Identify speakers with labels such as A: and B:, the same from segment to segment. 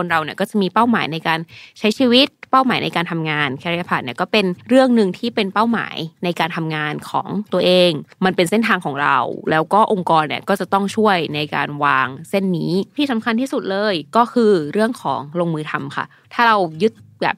A: คนเราเนี่ยก็จะมีเป้าหมายในการใช้ชีวิต เป้าหมายในการทำงานแคริเอร์พาธเนี่ยก็เป็นเรื่องหนึ่งที่เป็นเป้าหมายในการทำงานของตัวเองมันเป็นเส้นทางของเรา แล้วก็องค์กรเนี่ยก็จะต้องช่วยในการวางเส้นนี้ที่สำคัญที่สุดเลยก็คือเรื่องของลงมือทำค่ะ ถ้าเรายึดแบบ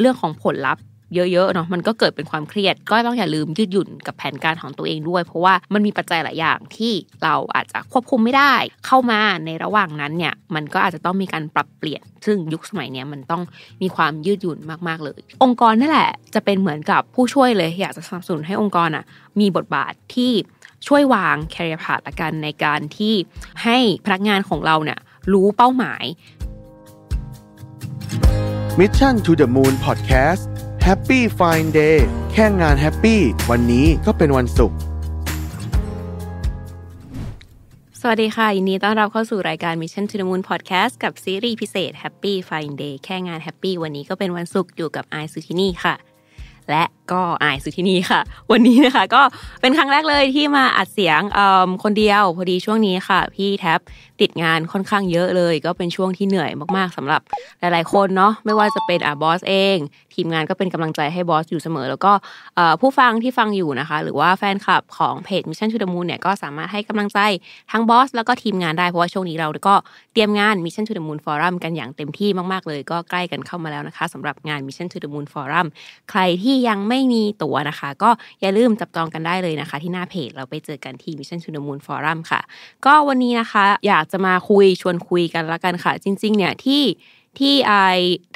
A: เรื่องของผลลัพธ์เยอะๆเนาะมันก็เกิดเป็นความเครียด ก็ต้องอย่าลืมยืดหยุ่น กับแผนการของตัวเองด้วย เพราะว่ามันมีปัจจัยหลายอย่างที่เราอาจจะควบคุมไม่ได้ เข้ามาในระหว่างนั้นเนี่ย มันก็อาจจะต้องมีการปรับเปลี่ยน ซึ่งยุคสมัยเนี้ยมันต้องมีความยืดหยุ่นมากๆ เลย องค์กรนั่นแหละจะเป็นเหมือนกับผู้ช่วยเลยอยากจะสนับสนุนให้องค์กรอ่ะมีบทบาทที่ช่วยวางแคริเอร์พาธละกันในการที่ให้พนักงานของเราเนี่ยรู้เป้าหมาย Mission to the Moon Podcast Happy Fine Day แค่งงานแฮปปี้วันนี้ก็เป็นวันศุกร์ สวัสดีค่ะยินดีต้อนรับเข้าสู่รายการ Mission to the Moon Podcast กับซีรีส์พิเศษ Happy Fine Day แค่งานแฮปปี้วันนี้ก็เป็นวันศุกร์อยู่กับไอซูทินี่ค่ะ และก็อายสุดที่นี่ค่ะ วันนี้นะคะก็เป็นครั้งแรกเลยที่มาอัดเสียงคนเดียวพอดีช่วงนี้ค่ะพี่แท็บติดงานค่อนข้างเยอะเลย ก็เป็นช่วงที่เหนื่อยมาก ๆ สำหรับหลายๆ คนเนาะไม่ว่าจะเป็นอ่าบอสเอง ทีมงานก็เป็นกำลังใจให้บอสอยู่เสมอ แล้วก็ผู้ฟังที่ฟังอยู่นะคะ หรือว่าแฟนคลับของเพจมิชชั่นชูดมูนเนี่ยก็สามารถให้กำลังใจทั้งบอสแล้วก็ทีมงานได้เพราะว่าช่วงนี้เราก็เตรียมงานมิชชั่นชูดมูนฟอรัมกันอย่างเต็มที่มากๆ เลย ก็ใกล้กันเข้ามาแล้วนะคะ สำหรับงานมิชชั่นชูดมูนฟอรัมใครที่ยังไม่ไม่มีตั๋วนะคะก็อย่าลืมจับจองกันได้เลยนะคะที่หน้าเพจเราไปเจอกันที่ Mission to the Moon Forum ค่ะก็วันนี้นะคะอยากจะมาคุยชวนคุยกันละกันค่ะ จริงๆเนี่ยที่ที่ไอ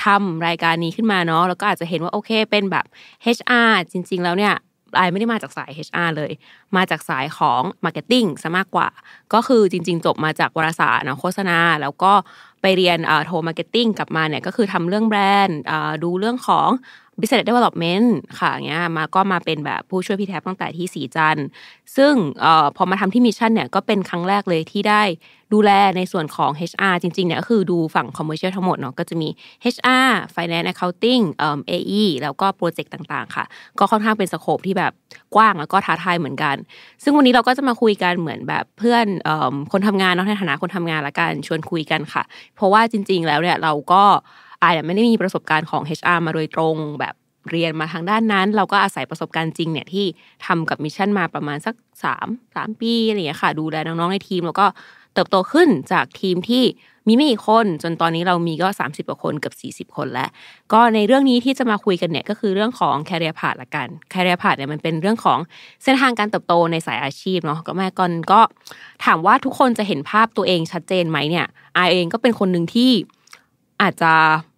A: ทำรายการนี้ขึ้นมาเนาะแล้วก็อาจจะเห็นว่าโอเคเป็นแบบ HR จริง ๆ แล้วเนี่ยไอไม่ได้มาจากสาย HR เลย มาจากสายของ Marketing ซะมากกว่า ก็คือจริง ๆ จบมาจากวารสารเนาะโฆษณาแล้วก็ไปเรียนโทรมาร์เก็ตติ้งกลับมาเนี่ยก็คือทำเรื่องแบรนด์ดูเรื่องของบิสเนสเดเวลลอปเมนต์ค่ะเงี้ยมาก็มาเป็นแบบผู้ช่วยพี่แท็บตั้งแต่ที่สีจันซึ่งออพอมาทำที่มิชชั่นเนี่ยก็เป็นครั้งแรกเลยที่ได้ดูแลในส่วนของ HR จริงๆเนี่ยก็คือดูฝั่งคอมเมอร์เชียลทั้งหมดเนาะก็จะมี HR finance accounting เอ่อ AE แล้วก็โปรเจกต์ต่าง ๆ ค่ะ ก็ค่อนข้างเป็นสโคปที่แบบกว้างแล้วก็ท้าทายเหมือนกัน ซึ่งวันนี้เราก็จะมาคุยกันเหมือนแบบเพื่อนออคนทำงานเนาะในฐานะคนทำงานละกันชวนคุยกันค่ะ เพราะว่าจริง ๆแล้วเนี่ยเราก็ไอเนี่ยไม่ได้มีประสบการณ์ของ HR มาโดยตรงแบบเรียนมาทางด้านนั้น เราก็อาศัยประสบการณ์จริงเนี่ยที่ทำกับมิชชั่นมาประมาณสัก3 3 ปีอะไรอย่างเงี้ยค่ะดูแลน้องๆในทีม แล้วก็เติบโตขึ้นจากทีมที่มีไม่กี่คน จนตอนนี้เรามีก็ 30กว่าคนเกือบ40 คนแล้ว ก็ในเรื่องนี้ที่จะมาคุยกันเนี่ยก็คือเรื่องของ career พา t h ละกัน c a เ e อร์พา h เนี่ยมันเป็นเรื่องของเส้นทางการเติบโตในสายอาชีพเนาะก็แม่ก่อนก็ถามว่าทุกคนจะเห็นภาพตัวเองชัดเจนไหมเนี่ยไอเองก็เป็นคนหนึ่งที่อาจจะ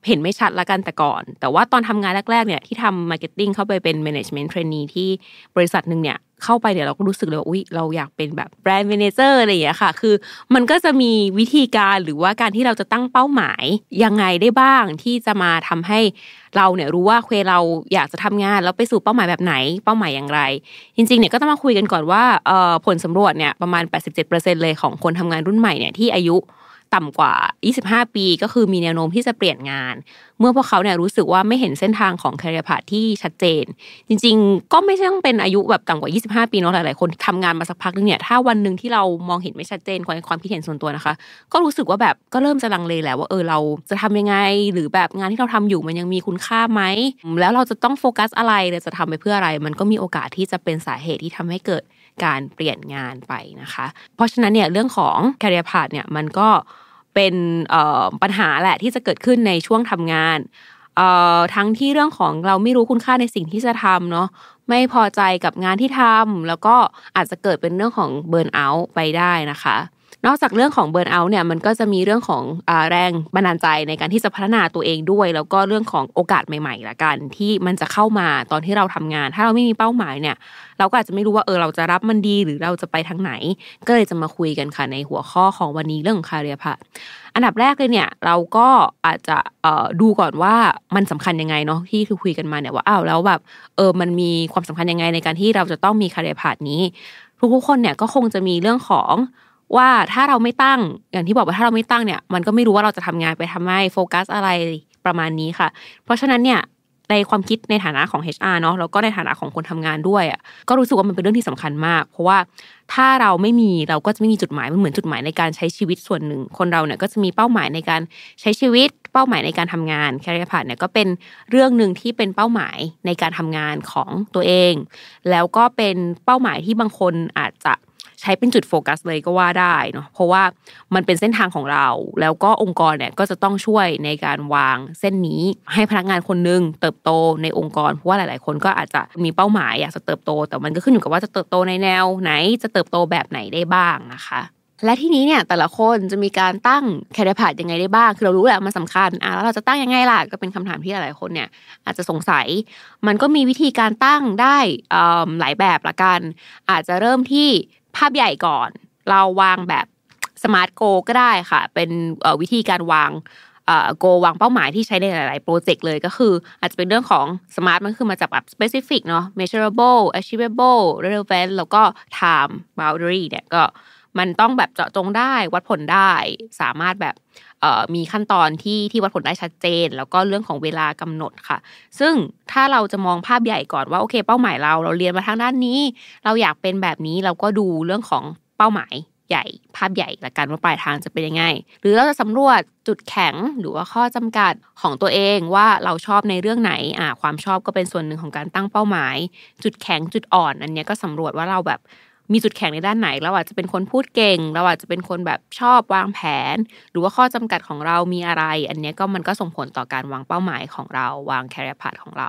A: เห็นไม่ชัดละกันแต่ก่อน แต่ว่าตอนทำงานแรกๆเนี่ยที่ทำมาร์เก็ตติ้งเข้าไปเป็นแมネจเมนต์เทรนนีที่บริษัทหนึ่งเนี่ยเข้าไปเนี่ยเราก็รู้สึกเลยว่าอุ๊ยเราอยากเป็นแบบแบรนด์เมเนเจอร์อะไรอย่างเงี้ยค่ะคือ มันก็จะมีวิธีการหรือว่าการที่เราจะตั้งเป้าหมายยังไงได้บ้าง ที่จะมาทำให้เราเนี่ยรู้ว่าเคเราอยากจะทำงานแล้วไปสู่เป้าหมายแบบไหนเป้าหมายอย่างไร จริงๆเนี่ยก็ต้องมาคุยกันก่อนว่าผลสำรวจเนี่ยประมาณ 87%เลยของคนทำงานรุ่นใหม่เนี่ยที่อายุต่ำกว่า25ปี ก็คือ มีแนวโน้มที่จะเปลี่ยนงาน เมื่อพวกเขาเนี่ยรู้สึกว่าไม่เห็นเส้นทางของคาริเอร์พาที่ชัดเจน จริงๆ ก็ไม่ใช่ต้องเป็นอายุแบบต่ำกว่า25ปีเนาะหลายๆ คนทำงานมาสักพักนึงเนี่ย ถ้าวันหนึ่งที่เรามองเห็นไม่ชัดเจนความความคิดเห็นส่วนตัวนะคะ ก็รู้สึกว่าแบบก็เริ่มจะลังเลแหละว่าเออ เราจะทำยังไง หรือแบบงานที่เราทำอยู่มันยังมีคุณค่าไหม แล้วเราจะต้องโฟกัสอะไรเราจะทำไปเพื่ออะไร มันก็มีโอกาสที่จะเป็นสาเหตุที่ทำให้เกิดการเปลี่ยนงานไปนะคะ เพราะฉะนั้นเนี่ยเรื่องของ career path เนี่ยมันก็เป็นปัญหาแหละที่จะเกิดขึ้นในช่วงทำงานทั้งที่เรื่องของเราไม่รู้คุณค่าในสิ่งที่จะทำเนาะไม่พอใจกับงานที่ทำแล้วก็อาจจะเกิดเป็นเรื่องของเบิร์นเอาท์ไปได้นะคะนอกจากเรื่องของเบิร์นเอาท์เนี่ยมันก็จะมีเรื่องของอแรงบันดาลใจในการที่จะพัฒนาตัวเองด้วย แล้วก็เรื่องของโอกาสใหม่ๆละกัน ที่มันจะเข้ามาตอนที่เราทำงาน ถ้าเราไม่มีเป้าหมายเนี่ย เราก็อาจจะไม่รู้ว่าเออ เราจะรับมันดีหรือเราจะไปทางไหน ก็เลยจะมาคุยกันค่ะในหัวข้อของวันนี้เรื่องคาเรียพาอันดับแรกเลยเนี่ย เราก็อาจจะดูก่อนว่ามันสำคัญยังไงเนาะที่คุยกันมาเนี่ยว่าอ้าวแล้วแบบเออมันมีความสำคัญยังไงในการที่เราจะต้องมีคาเรียพานี้ ทุกๆคนเนี่ยก็คงจะมีเรื่องของว่าถ้าเราไม่ตั้งอย่างที่บอกว่าถ้าเราไม่ตั้งเนี่ยมันก็ไม่รู้ว่าเราจะทำงานไปทำไมโฟกัส อะไรประมาณนี้ค่ะ เพราะฉะนั้นเนี่ยในความคิดในฐานะของ HR เนาะแล้วก็ในฐานะของคนทำงานด้วยอ่ะก็รู้สึกว่ามันเป็นเรื่องที่สำคัญมาก เพราะว่าถ้าเราไม่มีเราก็จะไม่มีจุดหมายมันเหมือนจุดหมายในการใช้ชีวิตส่วนหนึ่งคนเราเนี่ยก็จะมีเป้าหมายในการใช้ชีวิตเป้าหมายในการทำงานแคริเอร์พาเนี่ยก็เป็นเรื่องหนึ่งที่เป็นเป้าหมายในการทำงานของตัวเอง แล้วก็เป็นเป้าหมายที่บางคนอาจจะใช้เป็นจุดโฟกัสเลยก็ว่าได้เนาะเพราะว่ามันเป็นเส้นทางของเรา แล้วก็องค์กรเนี่ยก็จะต้องช่วยในการวางเส้นนี้ให้พนักงานคนนึงเติบโตในองค์กร เพราะว่าหลาย ๆ คนก็อาจจะมีเป้าหมายอยากจะเติบโต แต่มันก็ขึ้นอยู่กับว่าจะเติบโตในแนวไหน จะเติบโตแบบไหนได้บ้างนะคะ และที่นี้เนี่ยแต่ละคนจะมีการตั้งแคดพาดยังไงได้บ้าง คือเรารู้แหละมันสาคัญอ่ะแล้วเราจะตั้งยังไงล่ะ ก็เป็นคำถามที่หลายๆคนเนี่ย อาจจะสงสัย มันก็มีวิธีการตั้งได้หลายแบบละกัน อาจจะเริ่มที่ภาพใหญ่ก่อนเราวางแบบสมาร์ทโกก็ได้ค่ะ เป็นวิธีการวางโกวางเป้าหมายที่ใช้ในหลาย ๆ โปรเจกต์เลยก็คือ อาจจะเป็นเรื่องของสมาร์ทมันคือมาจากแบบ specific เนาะ measurable achievable relevant แล้วก็ time boundary เนี่ยก็มันต้องแบบเจาะจงได้วัดผลได้สามารถแบบมีขั้นตอนที่ที่วัดผลได้ชัดเจน แล้วก็เรื่องของเวลากำหนดค่ะ ซึ่งถ้าเราจะมองภาพใหญ่ก่อนว่าโอเค เป้าหมายเราเราเรียนมาทางด้านนี้ เราอยากเป็นแบบนี้เราก็ดูเรื่องของเป้าหมาย ใหญ่ ภาพใหญ่ละกันว่าปลายทางจะเป็นยังไงหรือเราจะสำรวจจุดแข็งหรือว่าข้อจำกัดของตัวเองว่าเราชอบในเรื่องไหนอ่าความชอบก็เป็นส่วนหนึ่งของการตั้งเป้าหมาย จุดแข็งจุดอ่อน อันนี้ก็สำรวจว่าเราแบบมีจุดแข็งในด้านไหนเราอาจจะเป็นคนพูดเก่งเราอาจจะเป็นคนแบบชอบวางแผน หรือว่าข้อจำกัดของเรามีอะไร อันนี้ก็มันก็ส่งผลต่อการวางเป้าหมายของเราวางแคริเอร์พาธของเรา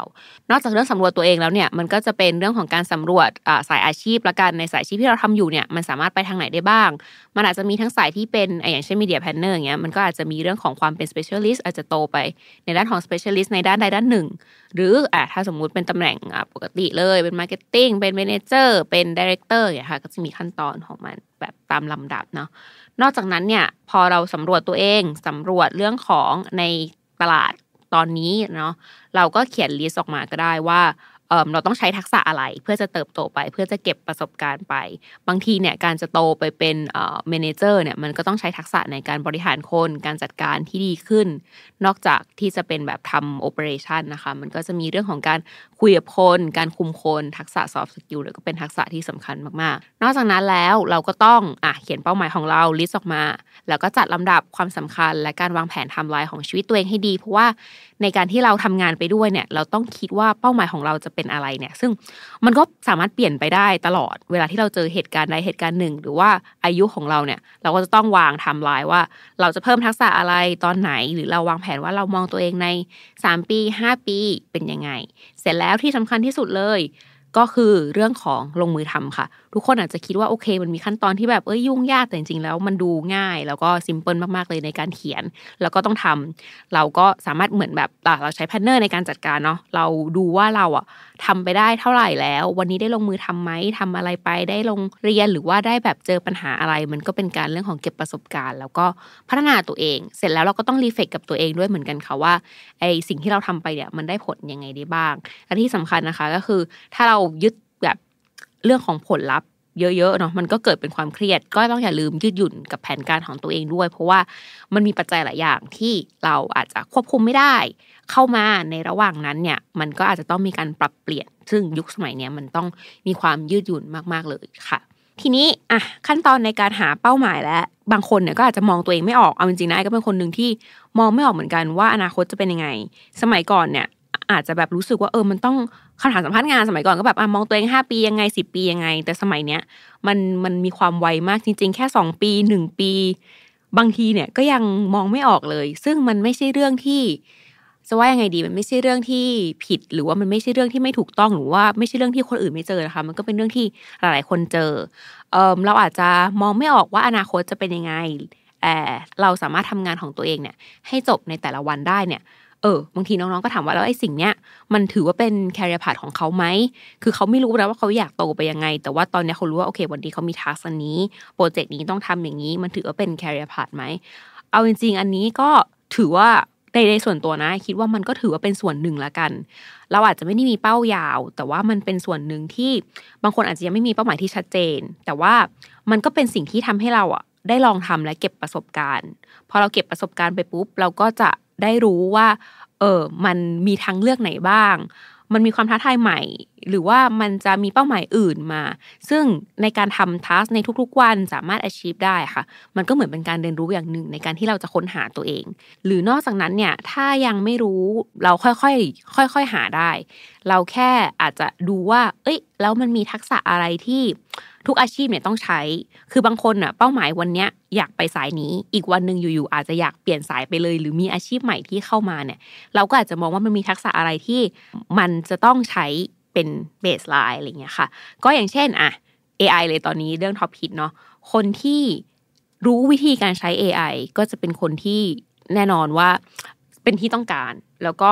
A: นอกจากเรื่องสำรวจตัวเองแล้วเนี่ยมันก็จะเป็นเรื่องของการสำรวจสายอาชีพละกันในสายชีพที่เราทำอยู่เนี่ยมันสามารถไปทางไหนได้บ้าง มันอาจจะมีทั้งสายที่เป็นอย่างเช่นมีเดียแพนเนอร์อย่างเงี้ยมันก็อาจจะมีเรื่องของความเป็น specialist อาจจะโตไปในด้านของ specialist ในด้านใดด้านหนึ่ง หรืออ่ะถ้าสมมุติเป็นตำแหน่งปกติเลย เป็น marketing เป็น manager เป็น director อย่างก็จะมีขั้นตอนของมัน แบบตามลำดับเนาะ นอกจากนั้นเนี่ยพอเราสำรวจตัวเองสำรวจเรื่องของในตลาดตอนนี้เนาะเราก็เขียนลิสต์ออกมาก็ได้ว่าเราต้องใช้ทักษะอะไรเพื่อจะเติบโตไป เพื่อจะเก็บประสบการณ์ไป บางทีเนี่ยการจะโตไปเป็นเมนเจอร์เนี่ยมันก็ต้องใช้ทักษะในการบริหารคน การจัดการที่ดีขึ้น นอกจากที่จะเป็นแบบทำโอเปอเรชันนะคะมันก็จะมีเรื่องของการคุยกับคน การคุมคน ทักษะซอฟต์สกิลหรือก็เป็นทักษะที่สำคัญมากๆ นอกจากนั้นแล้วเราก็ต้องอ่ะเขียนเป้าหมายของเราลิสต์ออกมา แล้วก็จัดลำดับความสำคัญและการวางแผนทำลายของชีวิตตัวเองให้ดี เพราะว่าในการที่เราทำงานไปด้วยเนี่ยเราต้องคิดว่าเป้าหมายของเราจะเป็นอะไรเนี่ยซึ่งมันก็สามารถเปลี่ยนไปได้ตลอด เวลาที่เราเจอเหตุการณ์ใดเหตุการณ์หนึ่ง หรือว่าอายุของเราเนี่ยเราก็จะต้องวางทำลายว่า เราจะเพิ่มทักษะอะไรตอนไหน หรือเราวางแผนว่าเรามองตัวเองใน3ปี5ปีเป็นยังไง เสร็จแล้วที่สำคัญที่สุดเลยก็คือเรื่องของลงมือทำค่ะ ทุกคนอาจจะคิดว่าโอเค มันมีขั้นตอนที่แบบเอ้ยยุ่งยากแต่จริงๆ แล้วมันดูง่ายแล้วก็ซิมเพิลมากๆ เลยในการเขียน แล้วก็ต้องทำเราก็สามารถเหมือนแบบ เราใช้แพนเนอร์ในการจัดการเนาะเราดูว่าเราอ่ะทำไปได้เท่าไหร่แล้ว วันนี้ได้ลงมือทํำไหมทำอะไรไป ได้ลงเรียนหรือว่าได้แบบเจอปัญหาอะไร มันก็เป็นการเรื่องของเก็บประสบการณ์ แล้วก็พัฒนาตัวเอง เสร็จแล้วเราก็ต้องรีเฟกกับตัวเองด้วยเหมือนกันค่ะว่าไอสิ่งที่เราทำไปเนี่ยมันได้ผลยังไงได้บ้างและที่สำคัญนะคะก็คือ ถ้าเรายึดแบบเรื่องของผลลัพธ์เยอะๆเนาะมันก็เกิดเป็นความเครียดก็ต้องอย่าลืมยืดหยุ่นกับแผนการของตัวเองด้วย เพราะว่ามันมีปัจจัยหลายอย่างที่เราอาจจะควบคุมไม่ได้เข้ามาในระหว่างนั้นเนี่ย มันก็อาจจะต้องมีการปรับเปลี่ยน ซึ่งยุคสมัยเนี้ยมันต้องมีความยืดหยุ่นมากๆเลยค่ะ ทีนี้อ่ะขั้นตอนในการหาเป้าหมายและบางคนเนี่ยก็อาจจะมองตัวเองไม่ออกเอาจริงๆนะก็เป็นคนหนึ่งที่มองไม่ออกเหมือนกันว่าอนาคตจะเป็นยังไง สมัยก่อนเนี่ยอาจจะแบบรู้สึกว่าเออมันต้องคำถามสัมภาษณ์งานสมัยก่อนก็แบบอมองตัวเอง 5 ปียังไง10ปียังไง แต่สมัยเนี้ยมันมันมีความไวมากจริงๆ แค่2ปี1ปี บางทีเนี่ยก็ยังมองไม่ออกเลย ซึ่งมันไม่ใช่เรื่องที่จะว่ายังไงดีมันไม่ใช่เรื่องที่ผิดหรือว่ามันไม่ใช่เรื่องที่ไม่ถูกต้องหรือว่าไม่ใช่เรื่องที่คนอื่นไม่เจอนะคะมันก็เป็นเรื่องที่หลายๆคนเจอเออเราอาจจะมองไม่ออกว่าอนาคตจะเป็นยังไงแต่เราสามารถทำงานของตัวเองเนี่ย ให้จบในแต่ละวันได้เนี่ยเออ บางทีน้อง ๆ ก็ถามว่า แล้วไอ้สิ่งเนี้ยมันถือว่าเป็นแคริเอร์พาของเขาไหมคือเขาไม่รู้นะว่าเขาอยากโตไปยังไงแต่ว่าตอนนี้เขารู้ว่าโอเค วันนี้เขามีทัร์กนี้โปรเจกต์นี้ต้องทำอย่างนี้ มันถือว่าเป็นแคริเอร์พาไหมเอาจริงๆอันนี้ก็ถือว่าในในส่วนตัวนะคิดว่ามันก็ถือว่าเป็นส่วนหนึ่งละกัน เราอาจจะไม่ได้มีเป้ายาว แต่ว่ามันเป็นส่วนหนึ่งที่บางคนอาจจะยังไม่มีเป้าหมายที่ชัดเจน แต่ว่ามันก็เป็นสิ่งที่ทำให้เราอะได้ลองทำและเก็บประสบการณ์พอเราเก็บประสบการณ์ไปปุ๊บเราก็จะได้รู้ว่า เออ มันมีทางเลือกไหนบ้าง มันมีความท้าทายใหม่ หรือว่ามันจะมีเป้าหมายอื่นมา ซึ่งในการทำทัสในทุกๆ วันสามารถ achieve ได้ค่ะ มันก็เหมือนเป็นการเรียนรู้อย่างหนึ่งในการที่เราจะค้นหาตัวเอง หรือนอกจากนั้นเนี่ย ถ้ายังไม่รู้เราค่อยๆค่อยๆหาได้ เราแค่อาจจะดูว่า เอ้ย แล้วมันมีทักษะอะไรที่ทุกอาชีพเนี่ยต้องใช้ คือบางคนอ่ะเป้าหมายวันเนี้ยอยากไปสายนี้ อีกวันหนึ่งอยู่ๆอาจจะอยากเปลี่ยนสายไปเลย หรือมีอาชีพใหม่ที่เข้ามาเนี่ย เราก็อาจจะมองว่ามันมีทักษะอะไรที่มันจะต้องใช้เป็นเบสไลน์อะไรเงี้ยค่ะ ก็อย่างเช่นอ่ะ AI เลยตอนนี้เรื่องท็อปฮิตเนาะ คนที่รู้วิธีการใช้ AI ก็จะเป็นคนที่แน่นอนว่าเป็นที่ต้องการ แล้วก็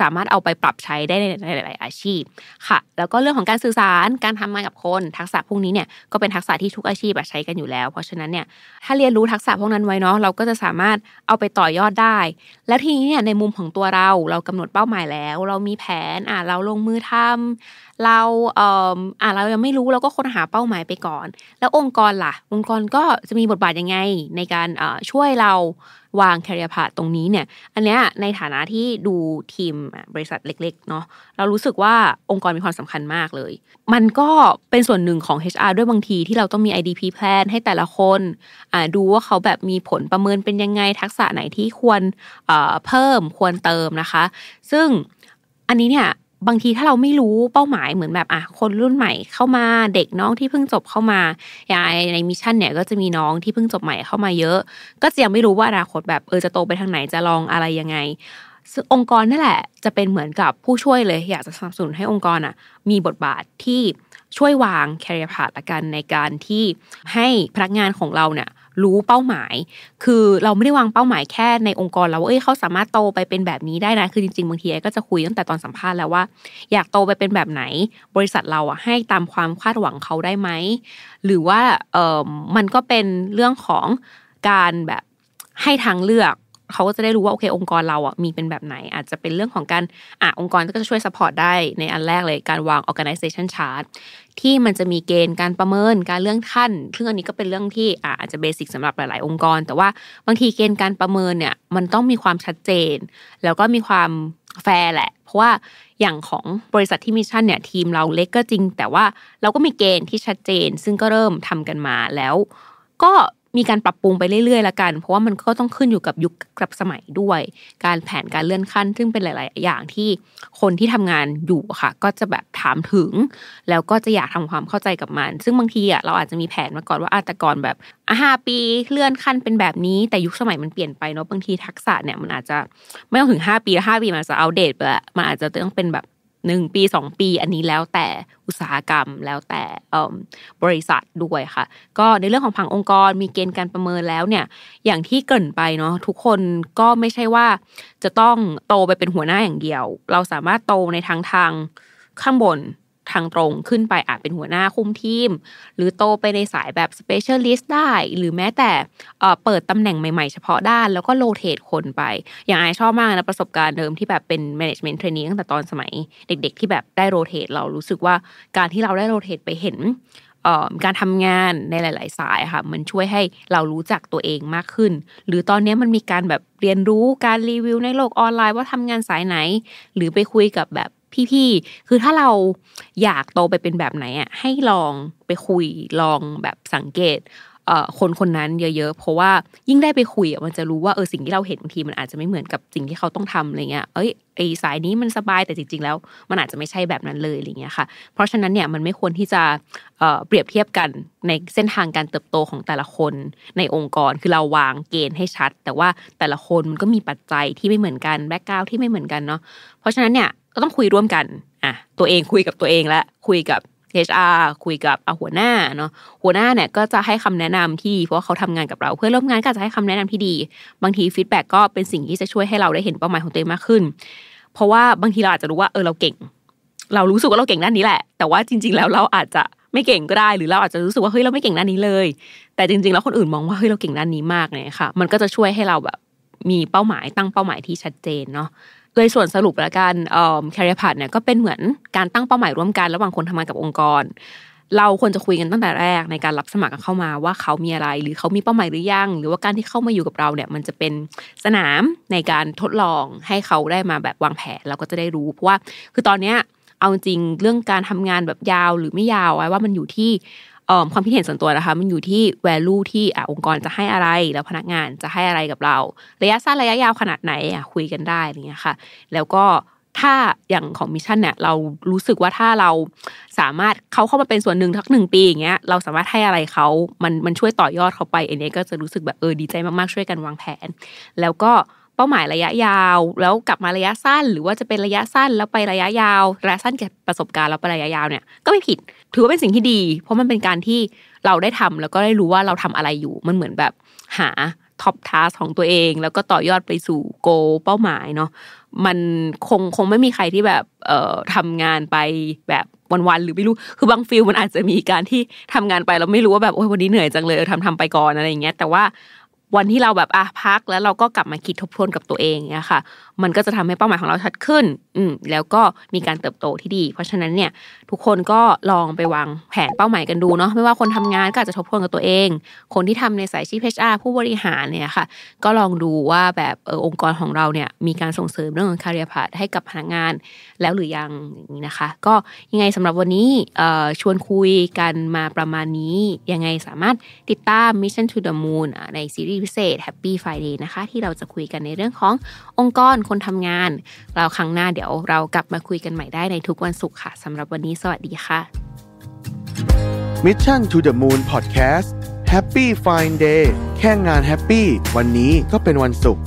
A: สามารถเอาไปปรับใช้ได้ในหลาย ๆ อาชีพค่ะ แล้วก็เรื่องของการสื่อสาร การทำงานกับคนทักษะพวกนี้เนี่ยก็เป็นทักษะที่ทุกอาชีพใช้กันอยู่แล้ว เพราะฉะนั้นเนี่ยถ้าเรียนรู้ทักษะพวกนั้นไว้เนาะเราก็จะสามารถเอาไปต่อยอดได้ แล้วทีนี้เนี่ยในมุมของตัวเราเรากำหนดเป้าหมายแล้ว เรามีแผนอ่าเราลงมือทำเราเอ่ออ่เรายังไม่รู้เราก็ค้นหาเป้าหมายไปก่อน แล้วองค์กรล่ะ องค์กรก็จะมีบทบาทยังไงในการช่วยเราวางแคริเอร์พาตรงนี้เนี่ย อันเนี้ยในฐานะที่ดูทีมบริษัทเล็กๆเนาะ เรารู้สึกว่าองค์กรมีความสำคัญมากเลย มันก็เป็นส่วนหนึ่งของ HR ด้วยบางทีที่เราต้องมี IDP plan ให้แต่ละคนดูว่าเขาแบบมีผลประเมินเป็นยังไงทักษะไหนที่ควรเพิ่มควรเติมนะคะ ซึ่งอันนี้เนี่ยบางทีถ้าเราไม่รู้เป้าหมายเหมือนแบบอ่ะคนรุ่นใหม่เข้ามาเด็กน้องที่เพิ่งจบเข้ามาอย่างในมิชชั่นเนี่ยก็จะมีน้องที่เพิ่งจบใหม่เข้ามาเยอะ ก็จะยังไม่รู้ว่าอนาคตแบบเออจะโตไปทางไหนจะลองอะไรยังไงซึ่งองค์กรนั่นแหละจะเป็นเหมือนกับผู้ช่วยเลยอยากจะสนับสนุนให้องค์กรอ่ะมีบทบาทที่ช่วยวางแคริเอร์พาธละกันในการที่ให้พนักงานของเราเนี่ยรู้เป้าหมาย คือเราไม่ได้วางเป้าหมายแค่ในองค์กร เราว่าเอ้ย เขาสามารถโตไปเป็นแบบนี้ได้นะ คือจริงๆ บางทีไอ้ก็จะคุยตั้งแต่ตอนสัมภาษณ์แล้วว่าอยากโตไปเป็นแบบไหน บริษัทเราอ่ะให้ตามความคาดหวังเขาได้ไหม หรือว่า เออมันก็เป็นเรื่องของการแบบให้ทางเลือกเขาก็จะได้รู้ว่าโอเคองค์กรเราอ่ะมีเป็นแบบไหน อาจจะเป็นเรื่องของการอ่ะองค์กรก็จะช่วยสปอร์ตได้ในอันแรกเลยการวาง organization chart ที่มันจะมีเกณฑ์การประเมินการเรื่องท่านซึ่งอันนี้ก็เป็นเรื่องที่อาจจะเบสิกสำหรับหลายๆองค์กร แต่ว่าบางทีเกณฑ์การประเมินเนี่ย มันต้องมีความชัดเจน แล้วก็มีความแฟร์แหละเพราะว่าอย่างของบริษัทที่มิชชั่นเนี่ยทีมเราเล็กก็จริงแต่ว่าเราก็มีเกณฑ์ที่ชัดเจนซึ่งก็เริ่มทำกันมาแล้ว ก็มีการปรับปรุงไปเรื่อยๆละกัน เพราะว่ามันก็ต้องขึ้นอยู่กับยุคกับสมัยด้วย การแผนการเลื่อนขั้น ซึ่งเป็นหลาย ๆ อย่างที่คนที่ทำงานอยู่ค่ะ ก็จะแบบถามถึง แล้วก็จะอยากทำความเข้าใจกับมันซึ่งบางทีอ่ะเราอาจจะมีแผนมาก่อนว่าอาตกรแบบอ่ะห้าปีเลื่อนขั้นเป็นแบบนี้แต่ยุคสมัยมันเปลี่ยนไปเนาะบางทีทักษะเนี่ยมันอาจจะไม่ต้องถึงห้าปีห้าปีมันจะอัปเดตไปละมันอาจจะต้องเป็นแบบหนึ่งปีสองปีอันนี้แล้วแต่อุตสาหกรรม แล้วแต่บริษัทด้วยค่ะ ก็ในเรื่องของผังองค์กร มีเกณฑ์การประเมินแล้วเนี่ยอย่างที่เกินไปเนาะทุกคนก็ไม่ใช่ว่าจะต้องโตไปเป็นหัวหน้าอย่างเดียว เราสามารถโตในทางทางข้างบนทางตรงขึ้นไปอาจเป็นหัวหน้าคุมทีม หรือโตไปในสายแบบสเปเชียลิสต์ได้หรือแม้แต่เปิดตำแหน่งใหม่ๆเฉพาะด้านแล้วก็โลเทตคนไป อย่างไอชอบมากนะประสบการณ์เดิมที่แบบเป็นแมネจเมนต์เทรนนิ่งตั้งแต่ตอนสมัยเด็ก ๆ ที่แบบได้โรเทตเรารู้สึกว่าการที่เราได้โรเทตไปเห็น การทำงานในหลาย ๆ สายค่ะมันช่วยให้เรารู้จักตัวเองมากขึ้น หรือตอนนี้มันมีการแบบเรียนรู้การรีวิวในโลกออนไลน์ ว่าทำงานสายไหนหรือไปคุยกับแบบพี่ๆ คือถ้าเราอยากโตไปเป็นแบบไหนอ่ะให้ลองไปคุยลองแบบสังเกตคนคนนั้นเยอะ ๆ เพราะว่ายิ่งได้ไปคุยมันจะรู้ว่าเออสิ่งที่เราเห็นบางทีมันอาจจะไม่เหมือนกับสิ่งที่เขาต้องทำอะไรเงี้ย เอ้ยไอสายนี้มันสบายแต่จริง ๆ แล้วมันอาจจะไม่ใช่แบบนั้นเลยอะไรเงี้ยค่ะ เพราะฉะนั้นเนี่ยมันไม่ควรที่จะเปรียบเทียบกันในเส้นทางการเติบโตของแต่ละคนในองค์กรคือเราวางเกณฑ์ให้ชัด แต่ว่าแต่ละคนมันก็มีปัจจัยที่ไม่เหมือนกันแบ็กกราวที่ไม่เหมือนกันเนาะเพราะฉะนั้นเนี่ยก็ต้องคุยร่วมกัน อ่ะ ตัวเองคุยกับตัวเองและคุยกับ HR คุยกับหัวหน้าเนาะ หัวหน้าเนี่ย ก็จะให้คำแนะนำที่เพราะเขาทำงานกับเรา เพื่อร่วมงานก็จะให้คำแนะนำที่ดี บางทีฟีดแบ็กก็เป็นสิ่งที่จะช่วยให้เราได้เห็นเป้าหมายของตัวเองมากขึ้น เพราะว่าบางทีเราอาจจะรู้ว่าเออเราเก่ง เรารู้สึกว่าเราเก่งด้านนี้แหละ แต่ว่าจริงๆ แล้วเราอาจจะไม่เก่งก็ได้ หรือเราอาจจะรู้สึกว่าเฮ้ยเราไม่เก่งด้านนี้เลย แต่จริงๆแล้วคนอื่นมองว่าเฮ้ยเราเก่งด้านนี้มากเนี่ยค่ะ มันก็จะช่วยให้เราแบบมีเป้าหมายตั้งเป้าหมายที่ชัดเจนเนาะดยส่วนสรุปและกันเอ่อ c a ร e e r p เนี่ย ก็เป็นเหมือนการตั้งเป้าหมายร่วมกันระหว่างคนทำงานกับองค์กร เราควรจะคุยกันตั้งแต่แรกในการรับสมัครเข้ามาว่าเขามีอะไรหรือเขามีเป้าหมายหรือยัง หรือว่าการที่เข้ามาอยู่กับเราเนี่ย มันจะเป็นสนามในการทดลองให้เขาได้มาแบบวางแผนเราก็จะได้รู้เพราะว่าคือตอนเนี้ยเอาจริงเรื่องการทำงานแบบยาวหรือไม่ยาวไว้ว่ามันอยู่ที่ความคิดเห็นส่วนตัวนะคะมันอยู่ที่แวลูที่อองค์กรจะให้อะไรแล้วพนักงานจะให้อะไรกับเรา ระยะสั้นระยะยาวขนาดไหนอ่ะคุยกันได้อะไรเงี้ยค่ะ แล้วก็ถ้าอย่างของมิชชั่นเนี่ยเรารู้สึกว่าถ้าเราสามารถเขาเข้ามาเป็นส่วนหนึ่งทักหนึ่งปีอย่างเงี้ยเราสามารถให้อะไรเขามันมันช่วยต่อยอดเขาไปอันนี้ก็จะรู้สึกแบบเออดีใจมากๆช่วยกันวางแผน แล้วก็เป้าหมายระยะยาว แล้วกลับมาระยะสั้นหรือว่าจะเป็นระยะสั้นแล้วไประยะยาวระยะสั้นเก็บประสบการณ์แล้วไประยะยาวเนี่ย ก็ไม่ผิดถือว่าเป็นสิ่งที่ดี เพราะมันเป็นการที่เราได้ทำ แล้วก็ได้รู้ว่าเราทำอะไรอยู่ มันเหมือนแบบหาท็อปทาสของตัวเองแล้วก็ต่อยอดไปสู่โกเป้าหมายเนาะมันคงคงไม่มีใครที่แบบเอ่อทำงานไปแบบวันๆหรือไม่รู้คือบางฟิลมันอาจจะมีการที่ทำงานไปแล้วไม่รู้ว่าแบบโอ้ยวันนี้เหนื่อยจังเลยทำทำไปก่อนอะไรอย่างเงี้ย แต่ว่าวันที่เราแบบอ่ะพัก แล้วเราก็กลับมาคิดทบทวนกับตัวเองเนี่ยค่ะมันก็จะทำให้เป้าหมายของเราชัดขึ้นอืมแล้วก็มีการเติบโตที่ดี เพราะฉะนั้นเนี่ยทุกคนก็ลองไปวางแผนเป้าหมายกันดูเนาะไม่ว่าคนทำงานก็อาจจะทบทวนกับตัวเอง คนที่ทำในสายชีพ HR ผู้บริหารเนี่ยค่ะก็ลองดูว่าแบบเออองค์กรของเราเนี่ยมีการส่งเสริมเรื่องของคาเรียพาธให้กับพนักงานแล้วหรือยังอย่างนี้นะคะก็ยังไงสำหรับวันนี้เอ่อชวนคุยกันมาประมาณนี้ ยังไงสามารถติดตาม Mission to the Moon ในซีรีส์พิเศษ Happy Friday นะคะที่เราจะคุยกันในเรื่องขององค์กรคนทำงานเราครั้งหน้าเดี๋ยวี๋ยวเรากลับมาคุยกันใหม่ได้ในทุกวันศุกร์ค่ะสำหรับวันนี้สวัสดีค่ะ Mission to the Moon Podcast Happy Fine Day แค่งานแฮปปี้วันนี้ก็เป็นวันศุกร์